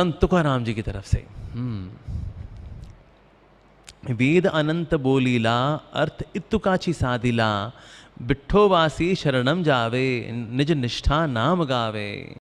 संत तुकाराम जी की तरफ से हम्म। वेद अनंत बोलीला अर्थ इतुकाची साधिला बिठो वासी शरणम जावे निज निष्ठा नाम गावे